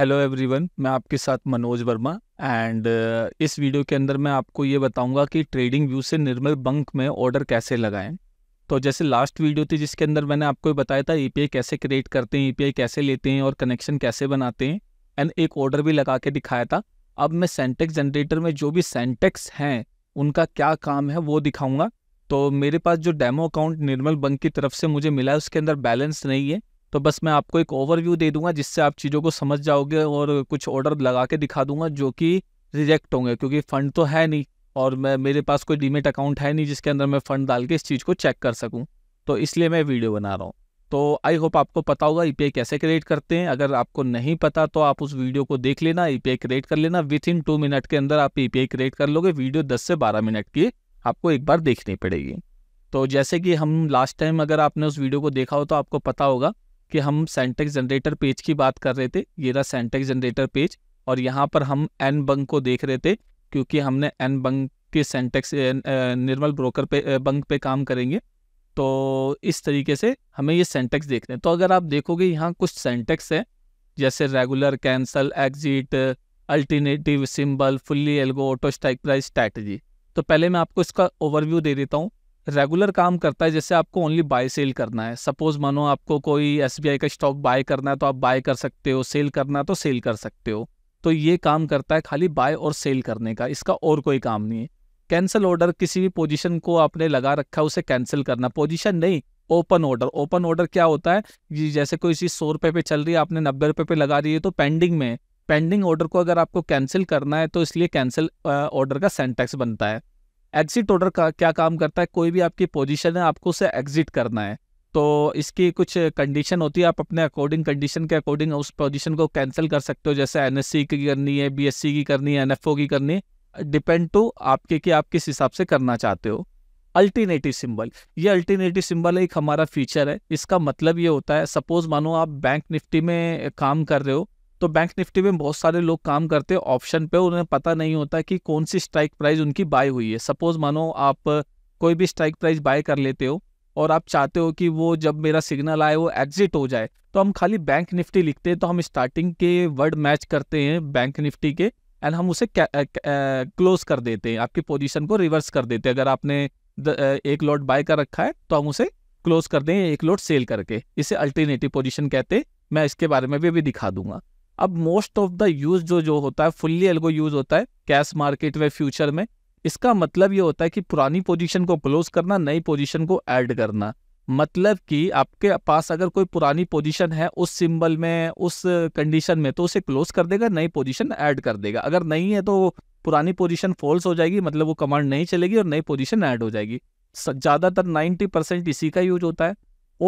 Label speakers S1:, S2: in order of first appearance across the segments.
S1: hello everyone मैं आपके साथ मनोज वर्मा एंड uh, इस वीडियो के अंदर मैं आपको ये बताऊंगा कि ट्रेडिंग व्यू से निर्मल बंक में ऑर्डर कैसे लगाएं तो जैसे लास्ट वीडियो थी जिसके अंदर मैंने आपको बताया था ईपीआई e कैसे क्रिएट करते हैं ईपीआई e कैसे लेते हैं और कनेक्शन कैसे बनाते हैं एंड एक ऑर्डर भी लगा के दिखाया था अब मैं सेंटेक्स जनरेटर में जो भी सेंटेक्स हैं उनका क्या काम है वो दिखाऊँगा तो मेरे पास जो डेमो अकाउंट निर्मल बंक की तरफ से मुझे मिला है उसके अंदर बैलेंस नहीं है तो बस मैं आपको एक ओवरव्यू दे दूंगा जिससे आप चीज़ों को समझ जाओगे और कुछ ऑर्डर लगा के दिखा दूंगा जो कि रिजेक्ट होंगे क्योंकि फ़ंड तो है नहीं और मैं मेरे पास कोई डीमेट अकाउंट है नहीं जिसके अंदर मैं फ़ंड डाल के इस चीज़ को चेक कर सकूँ तो इसलिए मैं वीडियो बना रहा हूँ तो आई होप आपको पता होगा ई e कैसे क्रिएट करते हैं अगर आपको नहीं पता तो आप उस वीडियो को देख लेना ई e क्रिएट कर लेना विथ इन टू मिनट के अंदर आप ई e क्रिएट कर लोगे वीडियो दस से बारह मिनट की आपको एक बार देखनी पड़ेगी तो जैसे कि हम लास्ट टाइम अगर आपने उस वीडियो को देखा हो तो आपको पता होगा कि हम सेंटेक्स जनरेटर पेज की बात कर रहे थे ये रहा सेंटेक्स जनरेटर पेज और यहाँ पर हम एन बंक को देख रहे थे क्योंकि हमने एन बंक के सेंटेक्स निर्मल ब्रोकर पे बंक पे काम करेंगे तो इस तरीके से हमें ये सेंटेक्स देखने हैं तो अगर आप देखोगे यहाँ कुछ सेंटेक्स है जैसे regular cancel exit alternative symbol fully algo auto strike price strategy तो पहले मैं आपको इसका ओवरव्यू दे देता हूँ रेगुलर काम करता है जैसे आपको ओनली बाय सेल करना है सपोज मानो आपको कोई एस का स्टॉक बाय करना है तो आप बाय कर सकते हो सेल करना है तो सेल कर सकते हो तो ये काम करता है खाली बाय और सेल करने का इसका और कोई काम नहीं है कैंसिल ऑर्डर किसी भी पोजीशन को आपने लगा रखा है उसे कैंसिल करना पोजीशन नहीं ओपन ऑर्डर ओपन ऑर्डर क्या होता है जैसे कोई चीज़ सौ रुपये पे चल रही है आपने नब्बे रुपये पे लगा दी है तो पेंडिंग में पेंडिंग ऑर्डर को अगर आपको कैंसिल करना है तो इसलिए कैंसिल ऑर्डर का सेंटेक्स बनता है एग्जिट ऑर्डर का क्या काम करता है कोई भी आपकी पोजीशन है आपको उसे एग्जिट करना है तो इसकी कुछ कंडीशन होती है आप अपने अकॉर्डिंग कंडीशन के अकॉर्डिंग उस पोजीशन को कैंसिल कर सकते हो जैसे एनएससी की करनी है बीएससी की करनी है एनएफओ की करनी है डिपेंड टू आपके कि आप किस हिसाब से करना चाहते हो अल्टरनेटिव सिंबल ये अल्टरनेटिव सिंबल एक हमारा फीचर है इसका मतलब ये होता है सपोज मानो आप बैंक निफ्टी में काम कर रहे हो तो बैंक निफ्टी में बहुत सारे लोग काम करते हैं ऑप्शन पे उन्हें पता नहीं होता कि कौन सी स्ट्राइक प्राइस उनकी बाय हुई है सपोज मानो आप कोई भी स्ट्राइक प्राइस बाय कर लेते हो और आप चाहते हो कि वो जब मेरा सिग्नल आए वो एग्जिट हो जाए तो हम खाली बैंक निफ्टी लिखते हैं तो हम स्टार्टिंग के वर्ड मैच करते हैं बैंक निफ्टी के एंड हम उसे क्लोज uh, uh, कर देते हैं आपकी पोजीशन को रिवर्स कर देते हैं अगर आपने द, uh, एक लॉट बाय कर रखा है तो हम उसे क्लोज कर दें एक लॉट सेल करके इसे अल्टरनेटिव पोजीशन कहते हैं मैं इसके बारे में भी अभी दिखा दूंगा अब मोस्ट ऑफ द यूज जो जो होता है फुल्ली एल्गो यूज होता है कैश मार्केट में फ्यूचर में इसका मतलब ये होता है कि पुरानी पोजीशन को क्लोज करना नई पोजीशन को ऐड करना मतलब कि आपके पास अगर कोई पुरानी पोजीशन है उस सिंबल में उस कंडीशन में तो उसे क्लोज कर देगा नई पोजीशन ऐड कर देगा अगर नहीं है तो पुरानी पोजीशन फॉल्स हो जाएगी मतलब वो कमांड नहीं चलेगी और नई पोजीशन ऐड हो जाएगी ज़्यादातर 90 परसेंट इसी का यूज होता है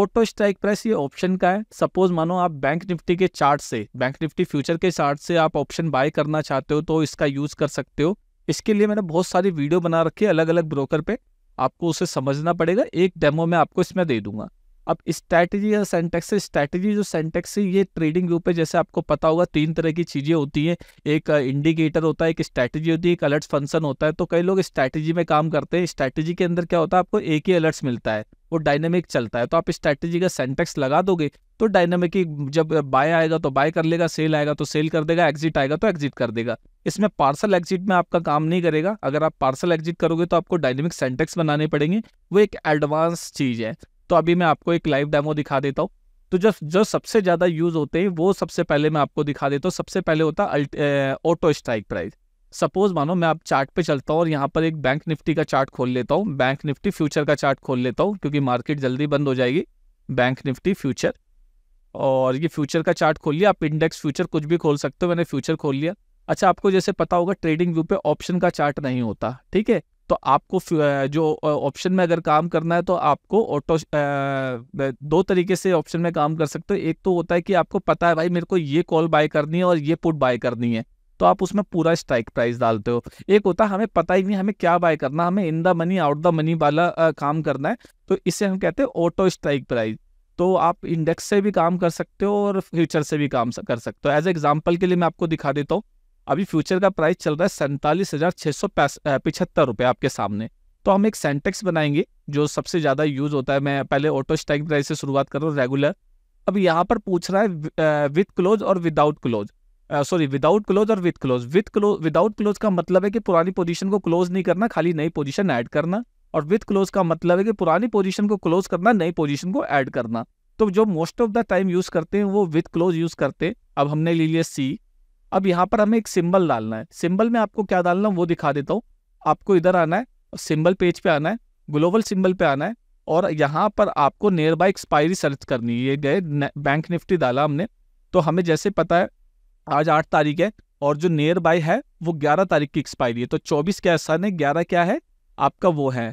S1: ऑटो स्ट्राइक प्राइस ये ऑप्शन का है सपोज मानो आप बैंक निफ्टी के चार्ट से बैंक निफ्टी फ्यूचर के चार्ट से आप ऑप्शन बाय करना चाहते हो तो इसका यूज कर सकते हो इसके लिए मैंने बहुत सारी वीडियो बना रखी है अलग अलग ब्रोकर पे आपको उसे समझना पड़ेगा एक डेमो मैं आपको इसमें दे दूंगा अब स्ट्रैटेजी या सेंटेक्स से स्ट्रैटेजी जो सेंटेक्स है ये ट्रेडिंग व्यू पे जैसे आपको पता होगा तीन तरह की चीज़ें होती हैं एक इंडिकेटर uh, होता है एक स्ट्रैटेजी होती है एक अलर्ट्स फंक्शन होता है तो कई लोग स्ट्रैटेजी में काम करते हैं स्ट्रैटेजी के अंदर क्या होता है आपको एक ही अलर्ट्स मिलता है वो डायनेमिक चलता है तो आप स्ट्रैटेजी का सेंटेक्स लगा दोगे तो डायनेमिक जब बाय आएगा तो बाय कर लेगा सेल आएगा तो सेल कर देगा एग्जिट आएगा तो एग्जिट कर देगा इसमें पार्सल एग्जिट में आपका काम नहीं करेगा अगर आप पार्सल एग्जिट करोगे तो आपको डायनेमिक सेंटेक्स बनाने पड़ेंगे वो एक एडवांस चीज़ है तो अभी मैं आपको एक लाइव डेमो दिखा देता हूँ तो जो जो सबसे ज़्यादा यूज़ होते हैं वो सबसे पहले मैं आपको दिखा देता हूँ सबसे पहले होता है ऑटो स्ट्राइक प्राइस सपोज मानो मैं आप चार्ट पे चलता हूँ और यहाँ पर एक बैंक निफ्टी का चार्ट खोल लेता हूँ बैंक निफ्टी फ्यूचर का चार्ट खोल लेता हूँ क्योंकि मार्केट जल्दी बंद हो जाएगी बैंक निफ्टी फ्यूचर और ये फ्यूचर का चार्ट खोल लिया आप इंडेक्स फ्यूचर कुछ भी खोल सकते हो मैंने फ्यूचर खोल लिया अच्छा आपको जैसे पता होगा ट्रेडिंग व्यू पे ऑप्शन का चार्ट नहीं होता ठीक है तो आपको जो ऑप्शन में अगर काम करना है तो आपको ऑटो दो तरीके से ऑप्शन में काम कर सकते हो एक तो होता है कि आपको पता है भाई मेरे को ये कॉल बाय करनी है और ये पुट बाय करनी है तो आप उसमें पूरा स्ट्राइक प्राइस डालते हो एक होता है हमें पता ही नहीं हमें क्या बाय करना हमें in the money out the money वाला काम करना है तो इसे हम कहते हैं ऑटो स्ट्राइक प्राइस तो आप इंडेक्स से भी काम कर सकते हो और फ्यूचर से भी काम कर सकते हो एज एग्जाम्पल के लिए मैं आपको दिखा देता हूँ अभी फ्यूचर का प्राइस चल रहा है सैंतालीस हज़ार छह सौ पिछहत्तर रुपए आपके सामने तो हम एक सेंटेक्स बनाएंगे जो सबसे ज़्यादा यूज़ होता है मैं पहले ऑटो स्टाइक प्राइस से शुरुआत कर रहा हूँ रेगुलर अब यहाँ पर पूछ रहा है विद क्लोज और without close sorry without close और with close with close without close का मतलब है कि पुरानी पोजिशन को क्लोज नहीं करना खाली नई पोजिशन ऐड करना और विथ क्लोज का मतलब है कि पुरानी पोजीशन को क्लोज करना नई पोजीशन को ऐड करना तो जो most of the time use करते हैं वो विथ क्लोज यूज़ करते हैं अब हमने ले लिया सी अब यहाँ पर हमें एक सिंबल डालना है सिंबल में आपको क्या डालना है वो दिखा देता हूँ आपको इधर आना है सिंबल पेज पे आना है ग्लोबल सिंबल पे आना है और यहाँ पर आपको नियर बाय एक्सपायरी सर्च करनी है ये गए बैंक निफ्टी डाला हमने तो हमें जैसे पता है आज आठ तारीख है और जो नियर बाय है वो ग्यारह तारीख की एक्सपायरी है तो चौबीस क्या ऐसा है ग्यारह क्या है आपका वो है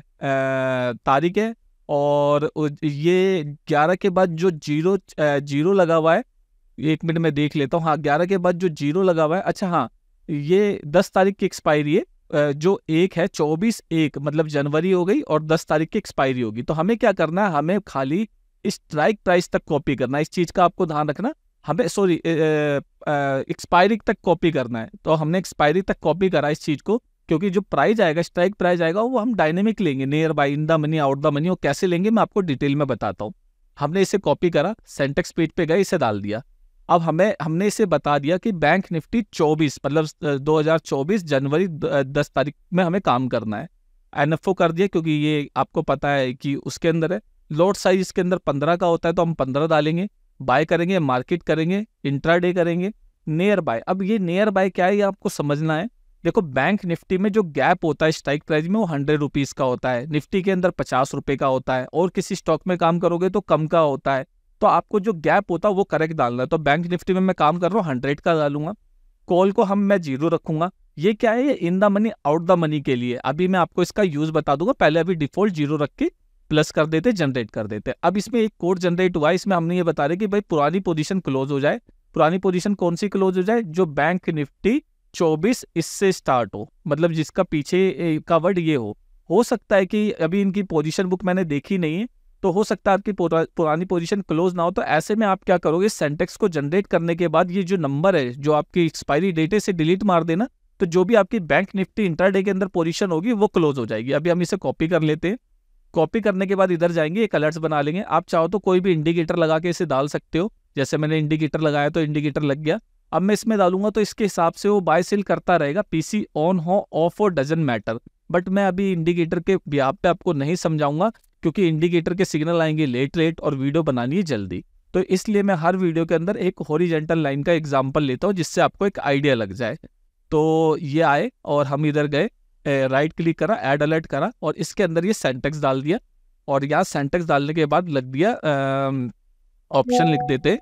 S1: तारीख है और ये ग्यारह के बाद जो जीरो जीरो लगा हुआ है एक मिनट में देख लेता हूँ हाँ ग्यारह के बाद जो जीरो लगा हुआ है अच्छा हाँ ये दस तारीख की एक्सपायरी है जो एक है चौबीस एक मतलब जनवरी हो गई और दस तारीख की एक्सपायरी होगी तो हमें क्या करना है हमें खाली स्ट्राइक प्राइस तक कॉपी करना है इस चीज़ का आपको ध्यान रखना हमें सॉरी एक्सपायरी तक कॉपी करना है तो हमने एक्सपायरी तक कॉपी करा इस चीज़ को क्योंकि जो प्राइज आएगा स्ट्राइक प्राइज आएगा वो हम डायनेमिक लेंगे nearby in the money out the money वो कैसे लेंगे मैं आपको डिटेल में बताता हूँ हमने इसे कॉपी करा सेंटेक्स पेज पे गए इसे डाल दिया अब हमें हमने इसे बता दिया कि बैंक निफ्टी 24 मतलब 2024 जनवरी 10 तारीख में हमें काम करना है एन कर दिया क्योंकि ये आपको पता है कि उसके अंदर है लोड साइज इसके अंदर 15 का होता है तो हम 15 डालेंगे बाय करेंगे मार्केट करेंगे इंट्राडे करेंगे नियर बाय अब ये नियर बाय क्या है ये आपको समझना है देखो बैंक निफ्टी में जो गैप होता है स्ट्राइक प्राइस में वो हंड्रेड रुपीज़ का होता है निफ्टी के अंदर पचास रुपये का होता है और किसी स्टॉक में काम करोगे तो कम का होता है तो आपको जो गैप होता है वो करेक्ट डालना है तो बैंक निफ्टी में मैं काम कर रहा हूँ हंड्रेड का डालूंगा कॉल को हम मैं जीरो रखूंगा ये क्या है ये in the money out the money के लिए अभी मैं आपको इसका यूज बता दूंगा पहले अभी डिफॉल्ट जीरो रख के प्लस कर देते जनरेट कर देते अब इसमें एक कोड जनरेट हुआ इसमें हमने ये बता रहे कि भाई पुरानी पोजिशन क्लोज हो जाए पुरानी पोजिशन कौन सी क्लोज हो जाए जो बैंक निफ्टी चौबीस इससे स्टार्ट हो मतलब जिसका पीछे का वर्ड ये हो हो सकता है कि अभी इनकी पोजीशन बुक मैंने देखी नहीं है तो हो सकता है आपकी पुरानी पोजीशन क्लोज ना हो तो ऐसे में आप क्या करोगे सेंटेक्स को जनरेट करने के बाद ये जो नंबर है जो आपकी एक्सपायरी डेट है इसे डिलीट मार देना तो जो भी आपकी बैंक निफ्टी इंटरडे के अंदर पोजीशन होगी वो क्लोज हो जाएगी अभी हम इसे कॉपी कर लेते हैं कॉपी करने के बाद इधर जाएंगे एक अलर्ट्स बना लेंगे आप चाहो तो कोई भी इंडिकेटर लगा के इसे डाल सकते हो जैसे मैंने इंडिकेटर लगाया तो इंडिकेटर लग गया अब मैं इसमें डालूंगा तो इसके हिसाब से वो बाय सेल करता रहेगा पीसी ऑन हो ऑफ हो डजेंट मैटर बट मैं अभी इंडिकेटर के व्याप पे आपको नहीं समझाऊंगा क्योंकि इंडिकेटर के सिग्नल आएंगे लेट रेट और वीडियो बनानी है जल्दी तो इसलिए मैं हर वीडियो के अंदर एक होरिजेंटल लाइन का एग्जाम्पल लेता हूँ जिससे आपको एक आइडिया लग जाए तो ये आए और हम इधर गए राइट क्लिक करा एड अलर्ट करा और इसके अंदर ये सेंटेक्स डाल दिया और यहाँ सेंटेक्स डालने के बाद लग दिया ऑप्शन लिख देते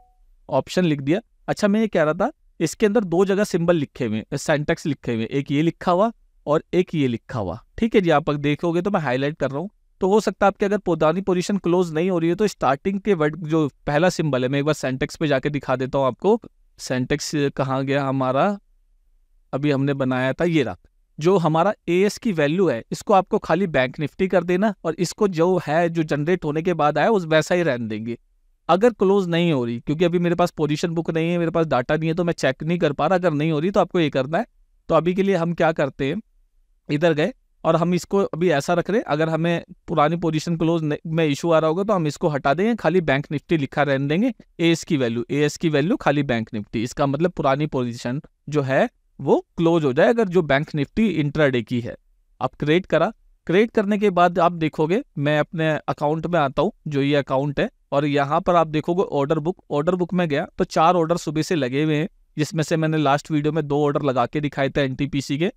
S1: ऑप्शन लिख दिया अच्छा मैं ये कह रहा था इसके अंदर दो जगह सिंबल लिखे हुए सेंटेक्स लिखे हुए एक ये लिखा हुआ और एक ये लिखा हुआ ठीक है जी आप देखोगे तो मैं हाईलाइट कर रहा हूँ तो हो सकता है आपके अगर पुरानी पोजीशन क्लोज नहीं हो रही है तो स्टार्टिंग के वर्ड जो पहला सिंबल है मैं एक बार सेंटेक्स पे जाके दिखा देता हूँ आपको सेंटेक्स कहाँ गया हमारा अभी हमने बनाया था ये रहा जो हमारा ए की वैल्यू है इसको आपको खाली बैंक निफ्टी कर देना और इसको जो है जो जनरेट होने के बाद आया उस वैसा ही रहने देंगे अगर क्लोज नहीं हो रही क्योंकि अभी मेरे पास पोजीशन बुक नहीं है मेरे पास डाटा नहीं है तो मैं चेक नहीं कर पा रहा अगर नहीं हो रही तो आपको ये करना है तो अभी के लिए हम क्या करते हैं इधर गए और हम इसको अभी ऐसा रख रहे हैं अगर हमें पुरानी पोजीशन क्लोज में इशू आ रहा होगा तो हम इसको हटा देंगे खाली बैंक निफ्टी लिखा रहने देंगे ए एस की वैल्यू ए एस की वैल्यू खाली बैंक निफ्टी इसका मतलब पुरानी पोजीशन जो है वो क्लोज हो जाए अगर जो बैंक निफ्टी इंटरडे की है आप क्रिएट करा क्रिएट करने के बाद आप देखोगे मैं अपने अकाउंट में आता हूँ जो ये अकाउंट है और यहाँ पर आप देखोगे ऑर्डर बुक ऑर्डर बुक में गया तो चार ऑर्डर सुबह से लगे हुए हैं जिसमें से मैंने लास्ट वीडियो में दो ऑर्डर लगा के दिखाए थे एनटीपीसी के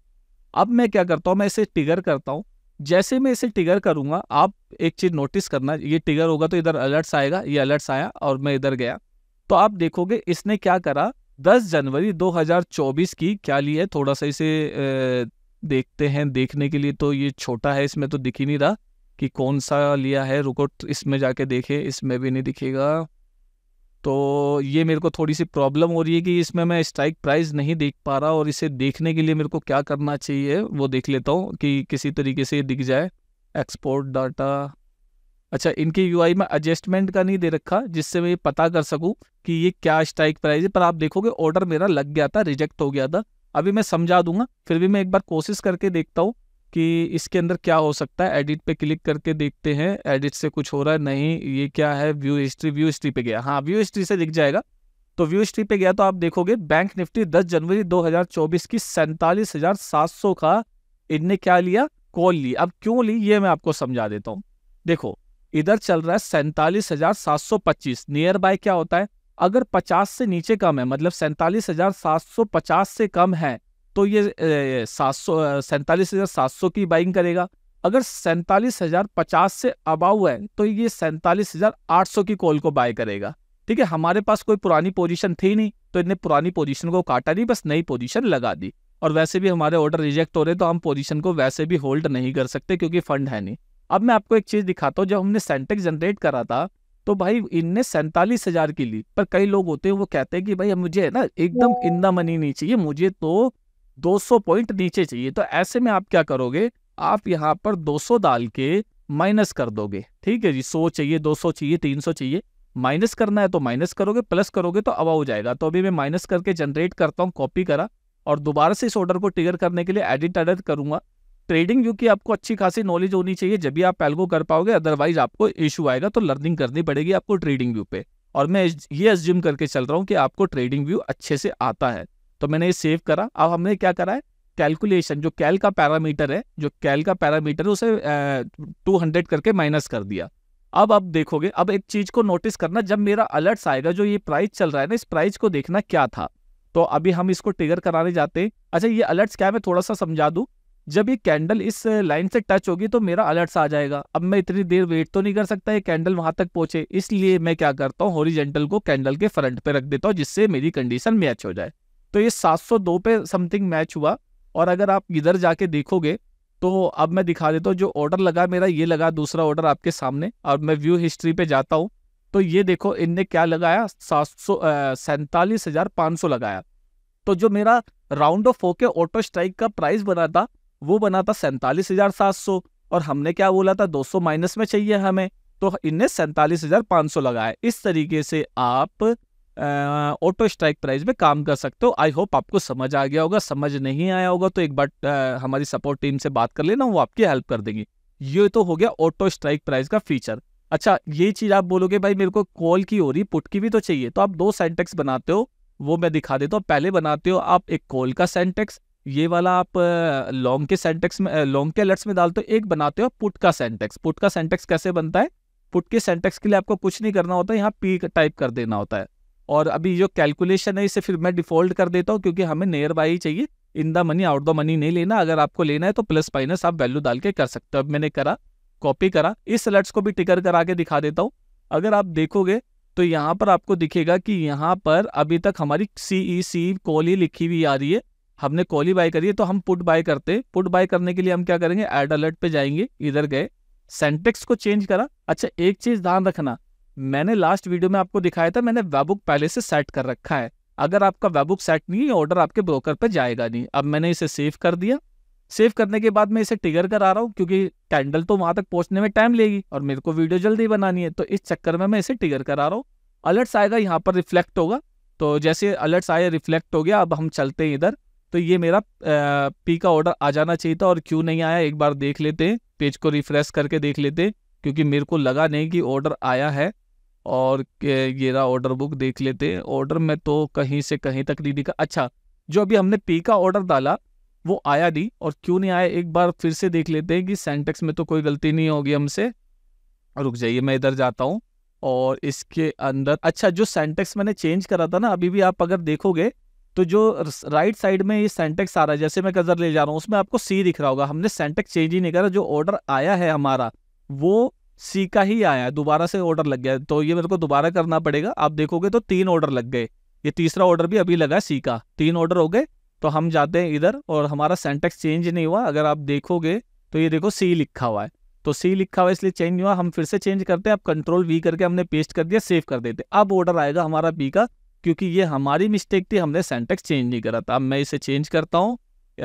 S1: अब मैं क्या करता हूँ मैं इसे टिगर करता हूँ जैसे मैं इसे टिगर करूँगा आप एक चीज़ नोटिस करना ये टिगर होगा तो इधर अलर्ट्स आएगा ये अलर्ट्स आया और मैं इधर गया तो आप देखोगे इसने क्या करा 10 जनवरी 2024 की क्या ली है थोड़ा सा इसे देखते हैं देखने के लिए तो ये छोटा है इसमें तो दिख ही नहीं रहा कि कौन सा लिया है रुको इसमें जाके देखे इसमें भी नहीं दिखेगा तो ये मेरे को थोड़ी सी प्रॉब्लम हो रही है कि इसमें मैं स्ट्राइक प्राइस नहीं देख पा रहा और इसे देखने के लिए मेरे को क्या करना चाहिए वो देख लेता हूँ कि किसी तरीके से ये दिख जाए एक्सपोर्ट डाटा अच्छा इनके यू में एडजस्टमेंट का नहीं दे रखा जिससे मैं पता कर सकूँ कि ये क्या स्ट्राइक प्राइस है पर आप देखोगे ऑर्डर मेरा लग गया था रिजेक्ट हो गया था अभी मैं समझा दूंगा फिर भी मैं एक बार कोशिश करके देखता हूँ कि इसके अंदर क्या हो सकता है एडिट पे क्लिक करके देखते हैं एडिट से कुछ हो रहा है नहीं ये क्या है व्यू हिस्ट्री व्यू हिस्ट्री पे गया हाँ व्यू हिस्ट्री से दिख जाएगा तो व्यू हिस्ट्री पे गया तो आप देखोगे बैंक निफ्टी 10 जनवरी 2024 की सैंतालीस हजार सात सौ का इनने क्या लिया कॉल ली अब क्यों ली ये मैं आपको समझा देता हूँ देखो इधर चल रहा है सैंतालीस हजार सात सौ पच्चीस नियर बाय क्या होता है अगर पचास से नीचे कम है मतलब सैंतालीस हजार सात सौ पचास से कम है तो ये सात सौ सैंतालीस हज़ार सात सौ की बाइंग करेगा अगर सैंतालीस हज़ार पचास से अबाव है तो ये सैंतालीस हज़ार आठ सौ की कॉल को बाय करेगा ठीक है हमारे पास कोई पुरानी पोजीशन थी नहीं तो इनने पुरानी पोजीशन को काटा नहीं बस नई पोजीशन लगा दी और वैसे भी हमारे ऑर्डर रिजेक्ट हो रहे तो हम पोजीशन को वैसे भी होल्ड नहीं कर सकते क्योंकि फंड है नहीं अब मैं आपको एक चीज़ दिखाता हूँ जब हमने सेंटेक्स जनरेट करा था तो भाई इनने सैंतालीस हज़ार की ली पर कई लोग होते हैं वो कहते हैं कि भाई मुझे ना एकदम इंदा तो मनी नहीं चाहिए मुझे तो 200 पॉइंट नीचे चाहिए तो ऐसे में आप क्या करोगे आप यहाँ पर 200 डाल के माइनस कर दोगे ठीक है जी सौ चाहिए 200 चाहिए 300 चाहिए माइनस करना है तो माइनस करोगे प्लस करोगे तो अवा हो जाएगा तो अभी मैं माइनस करके जनरेट करता हूँ कॉपी करा और दोबारा से इस ऑर्डर को टिगर करने के लिए एडिट एडिट करूंगा ट्रेडिंग व्यू की आपको अच्छी खासी नॉलेज होनी चाहिए जब भी आप पैल्गो कर पाओगे अदरवाइज आपको इश्यू आएगा तो लर्निंग करनी पड़ेगी आपको ट्रेडिंग व्यू पे और मैं ये एज्यूम करके चल रहा हूँ कि आपको ट्रेडिंग व्यू अच्छे से आता है तो मैंने ये सेव करा अब हमने क्या करा है कैलकुलेशन जो कैल का पैरामीटर है जो कैल का पैरामीटर है उसे टू हंड्रेड करके माइनस कर दिया अब अब देखोगे अब एक चीज़ को नोटिस करना जब मेरा अलर्ट्स आएगा जो ये प्राइस चल रहा है ना इस प्राइस को देखना क्या था तो अभी हम इसको ट्रिगर कराने जाते हैं अच्छा ये अलर्ट्स क्या है मैं थोड़ा सा समझा दूँ जब ये कैंडल इस लाइन से टच होगी तो मेरा अलर्ट्स आ जाएगा अब मैं इतनी देर वेट तो नहीं कर सकता ये कैंडल वहाँ तक पहुँचे इसलिए मैं क्या करता हूँ हॉरिजेंटल को कैंडल के फ्रंट पे रख देता हूँ जिससे मेरी कंडीशन मैच हो जाए तो ये 702 पे समथिंग मैच हुआ और अगर आप इधर जाके देखोगे तो अब मैं दिखा देता हूँ जो ऑर्डर लगा मेरा ये लगा दूसरा ऑर्डर आपके सामने और मैं व्यू हिस्ट्री पे जाता हूँ तो ये देखो इनने क्या लगाया सात सौ सैंतालीस हज़ार पाँच सौ लगाया तो जो मेरा राउंड ऑफ होके ऑटो स्ट्राइक का प्राइस बना था वो बना था सैंतालीस हज़ार सात सौ और हमने क्या बोला था दो सौ माइनस में चाहिए हमें तो इनने सैंतालीस हज़ार पाँच सौ लगाया इस तरीके से आप ऑटो स्ट्राइक प्राइस में काम कर सकते हो आई होप आपको समझ आ गया होगा समझ नहीं आया होगा तो एक बार हमारी सपोर्ट टीम से बात कर लेना वो आपकी हेल्प कर देंगी ये तो हो गया ऑटो स्ट्राइक प्राइस का फीचर अच्छा ये चीज़ आप बोलोगे भाई मेरे को कॉल की हो रही पुट की भी तो चाहिए तो आप दो सेंटेक्स बनाते हो वो मैं दिखा देता हूँ पहले बनाते हो आप एक कॉल का सेंटेक्स ये वाला आप लॉन्ग के सेंटेक्स में लॉन्ग के अलर्ट्स में डालते हो एक बनाते हो पुट का सेंटेक्स पुट का सेंटेक्स कैसे बनता है पुट के सेंटेक्स के लिए आपको कुछ नहीं करना होता है यहाँ पी टाइप कर देना होता है और अभी जो कैलकुलेशन है इसे फिर मैं डिफॉल्ट कर देता हूँ क्योंकि हमें नियर बाई चाहिए in the money out the money नहीं लेना अगर आपको लेना है तो प्लस माइनस आप वैल्यू डाल के कर सकते हो अब मैंने करा कॉपी करा इस अलर्ट्स को भी टिकर करा के दिखा देता हूँ अगर आप देखोगे तो यहाँ पर आपको दिखेगा कि यहाँ पर अभी तक हमारी सी ई सी कॉल ही लिखी हुई आ रही है हमने कॉल ही बाय करी है तो हम पुट बाय करते पुट बाय करने के लिए हम क्या करेंगे एड अलर्ट पे जाएंगे इधर गए सेंटेक्स को चेंज करा अच्छा एक चीज़ ध्यान रखना मैंने लास्ट वीडियो में आपको दिखाया था मैंने वेबुक पहले से सेट कर रखा है अगर आपका वेबुक सेट नहीं है ऑर्डर आपके ब्रोकर पर जाएगा नहीं अब मैंने इसे सेव कर दिया सेव करने के बाद मैं इसे टिगर करा रहा हूँ क्योंकि कैंडल तो वहाँ तक पहुँचने में टाइम लेगी और मेरे को वीडियो जल्दी बनानी है तो इस चक्कर में मैं इसे टिगर करा रहा हूँ अलर्ट्स आएगा यहाँ पर रिफ्लेक्ट होगा तो जैसे अलर्ट्स आए रिफ्लेक्ट हो गया अब हम चलते हैं इधर तो ये मेरा पी का ऑर्डर आ जाना चाहिए था और क्यों नहीं आया एक बार देख लेते हैं पेज को रिफ्रेश करके देख लेते हैं क्योंकि मेरे को लगा नहीं कि ऑर्डर आया है और ये रहा ऑर्डर बुक देख लेते ऑर्डर में तो कहीं से कहीं तक नहीं दिखा अच्छा जो अभी हमने पी का ऑर्डर डाला वो आया नहीं और क्यों नहीं आया एक बार फिर से देख लेते हैं कि सेंटेक्स में तो कोई गलती नहीं होगी हमसे रुक जाइए मैं इधर जाता हूँ और इसके अंदर अच्छा जो सेंटेक्स मैंने चेंज करा था ना अभी भी आप अगर देखोगे तो जो राइट साइड में ये सेंटेक्स आ रहा है जैसे मैं कजर ले जा रहा हूँ उसमें आपको सी दिख रहा होगा हमने सेंटेक्स चेंज ही नहीं करा जो ऑर्डर आया है हमारा वो सी का ही आया है दोबारा से ऑर्डर लग गया तो ये मेरे को दोबारा करना पड़ेगा आप देखोगे तो तीन ऑर्डर लग गए ये तीसरा ऑर्डर भी अभी लगा सी का तीन ऑर्डर हो गए तो हम जाते हैं इधर और हमारा सेंटेक्स चेंज नहीं हुआ अगर आप देखोगे तो ये देखो सी लिखा हुआ है तो सी लिखा हुआ इसलिए चेंज नहीं हुआ हम फिर से चेंज करते हैं अब कंट्रोल वी करके हमने पेस्ट कर दिया सेव कर देते अब ऑर्डर आएगा हमारा बी का क्योंकि ये हमारी मिस्टेक थी हमने सेंटेक्स चेंज नहीं करा था अब मैं इसे चेंज करता हूँ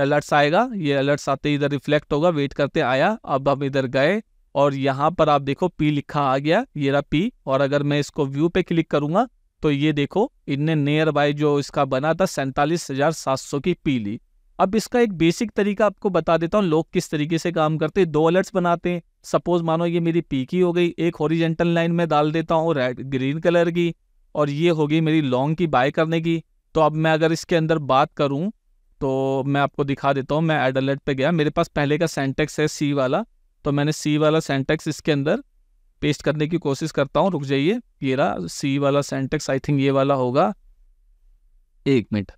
S1: अलर्ट्स आएगा ये अलर्ट्स आते इधर रिफ्लेक्ट होगा वेट करते आया अब हम इधर गए और यहाँ पर आप देखो पी लिखा आ गया ये रहा पी और अगर मैं इसको व्यू पे क्लिक करूंगा तो ये देखो इनने नियर बाय जो इसका बना था सैंतालीस हज़ार सात सौ की पी ली अब इसका एक बेसिक तरीका आपको बता देता हूँ लोग किस तरीके से काम करते हैं दो अलर्ट्स बनाते हैं सपोज मानो ये मेरी पी की हो गई एक हॉरिजेंटल लाइन में डाल देता हूँ रेड ग्रीन कलर की और ये हो गई मेरी लॉन्ग की बाय करने की तो अब मैं अगर इसके अंदर बात करूँ तो मैं आपको दिखा देता हूँ मैं एड अलर्ट पे गया मेरे पास पहले का सेंटेक्स है सी वाला तो मैंने सी वाला सेंटेक्स इसके अंदर पेस्ट करने की कोशिश करता हूँ रुक जाइए ये रहा सी वाला सेंटेक्स आई थिंक ये वाला होगा एक मिनट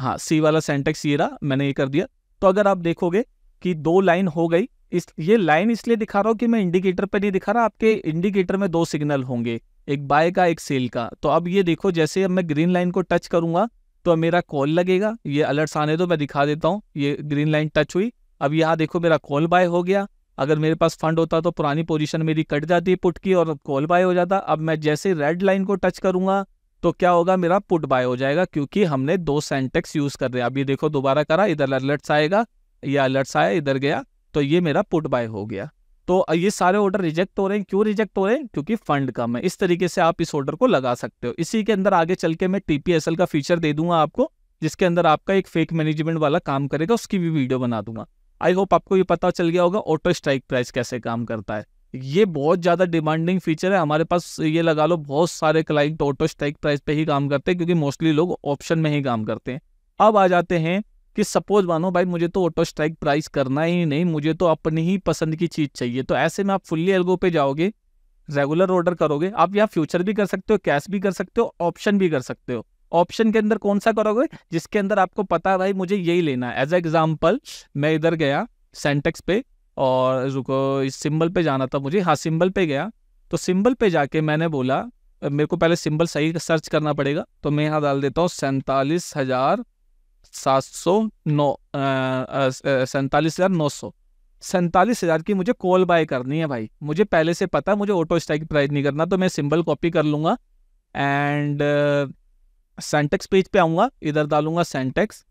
S1: हाँ सी वाला सेंटेक्स ये रहा मैंने ये कर दिया तो अगर आप देखोगे कि दो लाइन हो गई इस ये लाइन इसलिए दिखा रहा हूँ कि मैं इंडिकेटर पर नहीं दिखा रहा आपके इंडिकेटर में दो सिग्नल होंगे एक बाय का एक सेल का तो अब ये देखो जैसे अब मैं ग्रीन लाइन को टच करूंगा तो मेरा कॉल लगेगा ये अलर्ट्स आने दो मैं दिखा देता हूँ ये ग्रीन लाइन टच हुई अब यहाँ देखो मेरा कॉल बाय हो गया अगर मेरे पास फंड होता तो पुरानी पोजीशन मेरी कट जाती पुट की और कॉल बाय हो जाता अब मैं जैसे रेड लाइन को टच करूंगा तो क्या होगा मेरा पुट बाय हो जाएगा क्योंकि हमने दो सेंटेक्स यूज कर रहे हैं अभी देखो दोबारा करा इधर अलर्ट्स आएगा या अलर्ट्स आया इधर गया तो ये मेरा पुट बाय हो गया तो ये सारे ऑर्डर रिजेक्ट हो रहे हैं क्यों रिजेक्ट हो रहे हैं क्योंकि फंड कम है इस तरीके से आप इस ऑर्डर को लगा सकते हो इसी के अंदर आगे चल के मैं टीपीएसएल का फीचर दे दूंगा आपको जिसके अंदर आपका एक फेक मैनेजमेंट वाला काम करेगा उसकी भी वीडियो बना दूंगा आई होप आपको ये पता चल गया होगा ऑटो स्ट्राइक प्राइस कैसे काम करता है ये बहुत ज़्यादा डिमांडिंग फीचर है हमारे पास ये लगा लो बहुत सारे क्लाइंट ऑटो स्ट्राइक प्राइस पे ही काम करते हैं क्योंकि मोस्टली लोग ऑप्शन में ही काम करते हैं अब आ जाते हैं कि सपोज मानो भाई मुझे तो ऑटो स्ट्राइक प्राइस करना ही नहीं मुझे तो अपनी ही पसंद की चीज़ चाहिए तो ऐसे में आप फुल्ली एल्गो पे जाओगे रेगुलर ऑर्डर करोगे आप यहाँ फ्यूचर भी कर सकते हो कैश भी कर सकते हो ऑप्शन भी कर सकते हो ऑप्शन के अंदर कौन सा करोगे जिसके अंदर आपको पता भाई मुझे यही लेना है एज एग्जाम्पल मैं इधर गया सेंटेक्स पे और रुको इस सिंबल पे जाना था मुझे हाँ सिंबल पे गया तो सिंबल पे जाके मैंने बोला मेरे को पहले सिंबल सही सर्च करना पड़ेगा तो मैं यहाँ डाल देता हूँ सैंतालीस हज़ार सात सौ नौ सैंतालीस हज़ार नौ सौ सैंतालीस हज़ार की मुझे कॉल बाय करनी है भाई मुझे पहले से पता मुझे ऑटो स्ट्राइक प्राइज नहीं करना तो मैं सिंबल कॉपी कर लूंगा एंड uh, सेंटेक्स पेज पे आऊँगा इधर डालूंगा सेंटेक्स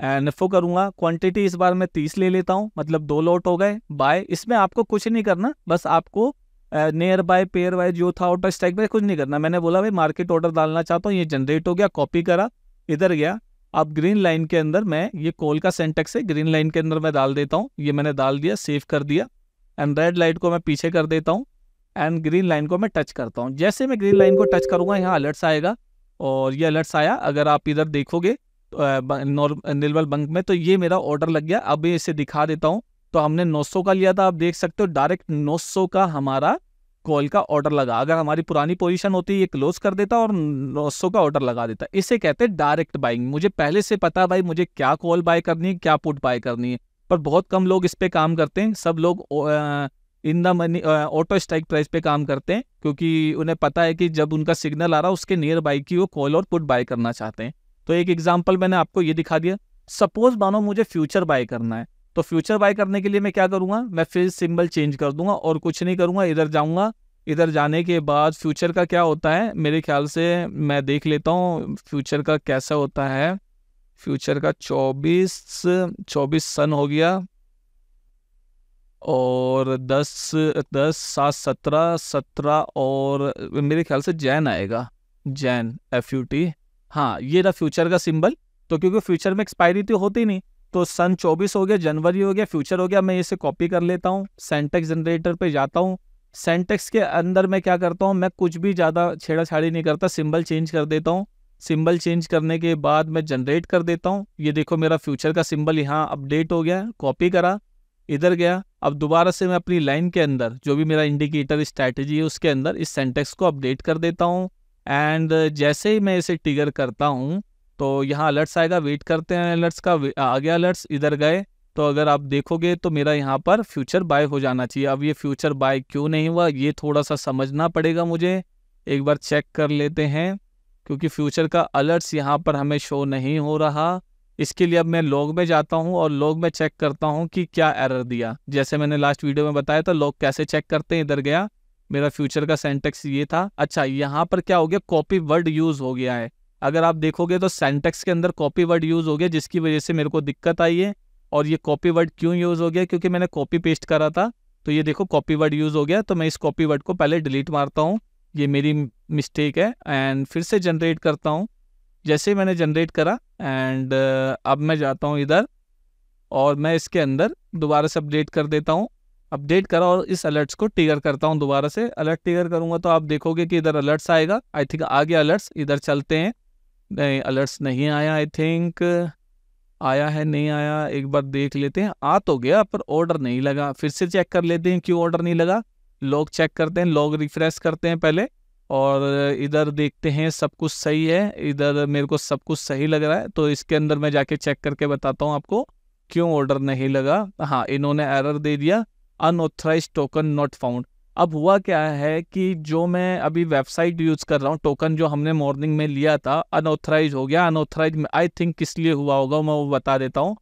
S1: एंड एफ करूंगा क्वांटिटी इस बार मैं तीस ले लेता हूँ मतलब दो लॉट हो गए बाय इसमें आपको कुछ नहीं करना बस आपको नियर बाय पेयर बाय जो था ऑटो स्टैक में कुछ नहीं करना मैंने बोला भाई मार्केट ऑर्डर डालना चाहता हूँ ये जनरेट हो गया कॉपी करा इधर गया अब ग्रीन लाइन के अंदर मैं ये कॉल का सेंटेक्स है ग्रीन लाइन के अंदर मैं डाल देता हूँ ये मैंने डाल दिया सेव कर दिया एंड रेड लाइट को मैं पीछे कर देता हूँ एंड ग्रीन लाइन को मैं टच करता हूँ जैसे मैं ग्रीन लाइन को टच करूंगा यहाँ अलर्ट्स आएगा और ये अलर्ट्स आया अगर आप इधर देखोगे निर्मल बंक में तो ये मेरा ऑर्डर लग गया अब इसे दिखा देता हूँ तो हमने 900 का लिया था आप देख सकते हो डायरेक्ट 900 का हमारा कॉल का ऑर्डर लगा अगर हमारी पुरानी पोजीशन होती ये क्लोज कर देता और 900 का ऑर्डर लगा देता इसे कहते हैं डायरेक्ट बाइंग मुझे पहले से पता भाई मुझे क्या कॉल बाय करनी है क्या पुट बाय करनी है पर बहुत कम लोग इस पर काम करते हैं सब लोग in the money auto strike price पे काम करते हैं क्योंकि उन्हें पता है कि जब उनका सिग्नल आ रहा है उसके नियर बाई की वो कॉल और पुट बाय करना चाहते हैं तो एक एग्जाम्पल मैंने आपको ये दिखा दिया सपोज मानो मुझे फ्यूचर बाय करना है तो फ्यूचर बाय करने के लिए मैं क्या करूँगा मैं फिर सिम्बल चेंज कर दूंगा और कुछ नहीं करूँगा इधर जाऊँगा इधर जाने के बाद फ्यूचर का क्या होता है मेरे ख्याल से मैं देख लेता हूँ फ्यूचर का कैसा होता है फ्यूचर का चौबीस चौबीस सन हो गया और दस दस सात सत्रह सत्रह और मेरे ख्याल से जैन आएगा जैन एफ यू टी हाँ ये रहा फ्यूचर का सिंबल तो क्योंकि फ्यूचर में एक्सपायरी तो होती नहीं तो सन चौबीस हो गया जनवरी हो गया फ्यूचर हो गया मैं इसे कॉपी कर लेता हूँ सेंटेक्स जनरेटर पे जाता हूँ सेंटेक्स के अंदर मैं क्या करता हूँ मैं कुछ भी ज़्यादा छेड़ाछाड़ी नहीं करता सिंबल चेंज कर देता हूँ सिंबल चेंज करने के बाद मैं जनरेट कर देता हूँ ये देखो मेरा फ्यूचर का सिंबल यहाँ अपडेट हो गया कॉपी करा इधर गया अब दोबारा से मैं अपनी लाइन के अंदर जो भी मेरा इंडिकेटर स्ट्रैटेजी है उसके अंदर इस सेंटेक्स को अपडेट कर देता हूँ एंड जैसे ही मैं इसे टिगर करता हूँ तो यहाँ अलर्ट्स आएगा वेट करते हैं अलर्ट्स का आ गया अलर्ट्स इधर गए तो अगर आप देखोगे तो मेरा यहाँ पर फ्यूचर बाय हो जाना चाहिए अब ये फ्यूचर बाय क्यों नहीं हुआ ये थोड़ा सा समझना पड़ेगा मुझे एक बार चेक कर लेते हैं क्योंकि फ्यूचर का अलर्ट्स यहाँ पर हमें शो नहीं हो रहा इसके लिए अब मैं लॉग में जाता हूँ और लॉग में चेक करता हूँ कि क्या एरर दिया जैसे मैंने लास्ट वीडियो में बताया था लॉग कैसे चेक करते हैं इधर गया मेरा फ्यूचर का सेंटेक्स ये था अच्छा यहाँ पर क्या हो गया कॉपी वर्ड यूज़ हो गया है अगर आप देखोगे तो सेंटेक्स के अंदर कॉपी वर्ड यूज़ हो गया जिसकी वजह से मेरे को दिक्कत आई है और ये कॉपी वर्ड क्यों यूज़ हो गया क्योंकि मैंने कॉपी पेस्ट करा था तो ये देखो कॉपी वर्ड यूज़ हो गया तो मैं इस कॉपी वर्ड को पहले डिलीट मारता हूँ ये मेरी मिस्टेक है एंड फिर से जनरेट करता हूँ जैसे ही मैंने जनरेट करा एंड uh, अब मैं जाता हूँ इधर और मैं इसके अंदर दोबारा से अपडेट कर देता हूँ अपडेट करा और इस अलर्ट्स को टिगर करता हूँ दोबारा से अलर्ट टिगर करूँगा तो आप देखोगे कि इधर अलर्ट्स आएगा आई थिंक आ गया अलर्ट्स इधर चलते हैं नहीं अलर्ट्स नहीं आया आई थिंक आया है नहीं आया एक बार देख लेते हैं आ तो गया पर ऑर्डर नहीं लगा फिर से चेक कर लेते हैं क्यों ऑर्डर नहीं लगा लॉग चेक करते हैं लॉग रिफ्रेश करते हैं पहले और इधर देखते हैं सब कुछ सही है इधर मेरे को सब कुछ सही लग रहा है तो इसके अंदर मैं जाके चेक करके बताता हूँ आपको क्यों ऑर्डर नहीं लगा हाँ इन्होंने एरर दे दिया अनऑथराइज टोकन नॉट फाउंड अब हुआ क्या है कि जो मैं अभी वेबसाइट यूज़ कर रहा हूँ टोकन जो हमने मॉर्निंग में लिया था अनऑथराइज हो गया अनऑथराइज आई थिंक किस लिए हुआ होगा मैं वो बता देता हूँ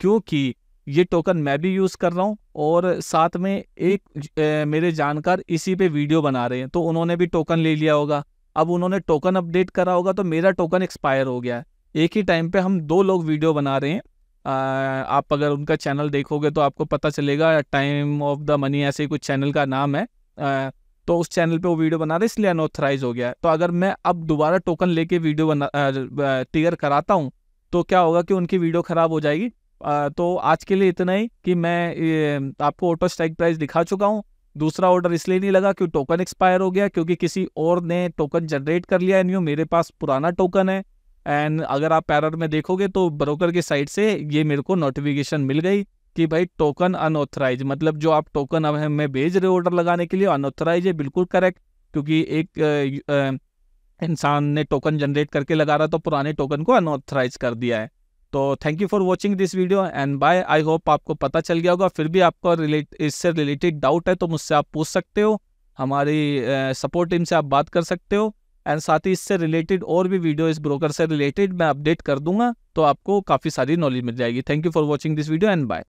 S1: क्योंकि ये टोकन मैं भी यूज़ कर रहा हूँ और साथ में एक ए, मेरे जानकार इसी पे वीडियो बना रहे हैं तो उन्होंने भी टोकन ले लिया होगा अब उन्होंने टोकन अपडेट करा होगा तो मेरा टोकन एक्सपायर हो गया है एक ही टाइम पे हम दो लोग वीडियो बना रहे हैं आ, आप अगर उनका चैनल देखोगे तो आपको पता चलेगा टाइम ऑफ द मनी ऐसे कुछ चैनल का नाम है आ, तो उस चैनल पे वो वीडियो बना रहे इसलिए अनऑथराइज हो गया है तो अगर मैं अब दोबारा टोकन लेके वीडियो बना टीयर कराता हूँ तो क्या होगा कि उनकी वीडियो ख़राब हो जाएगी तो आज के लिए इतना ही कि मैं आपको ऑटो स्ट्राइक प्राइस दिखा चुका हूँ दूसरा ऑर्डर इसलिए नहीं लगा क्योंकि टोकन एक्सपायर हो गया क्योंकि किसी और ने टोकन जनरेट कर लिया न्यू मेरे पास पुराना टोकन है एंड अगर आप पैरर में देखोगे तो ब्रोकर की साइड से ये मेरे को नोटिफिकेशन मिल गई कि भाई टोकन अनऑथराइज मतलब जो आप टोकन अब हमें भेज रहे हो ऑर्डर लगाने के लिए अनऑथराइज है बिल्कुल करेक्ट क्योंकि एक इंसान ने टोकन जनरेट करके लगा रहा तो पुराने टोकन को अनऑथराइज कर दिया है तो thank you for watching this video and bye I hope आपको पता चल गया होगा फिर भी आपका रिलेट इससे रिलेटेड डाउट है तो मुझसे आप पूछ सकते हो हमारी सपोर्ट टीम से आप बात कर सकते हो एंड साथ ही इससे रिलेटेड और भी वीडियो इस ब्रोकर से रिलेटेड मैं अपडेट कर दूंगा तो आपको काफ़ी सारी नॉलेज मिल जाएगी thank you for watching this video and bye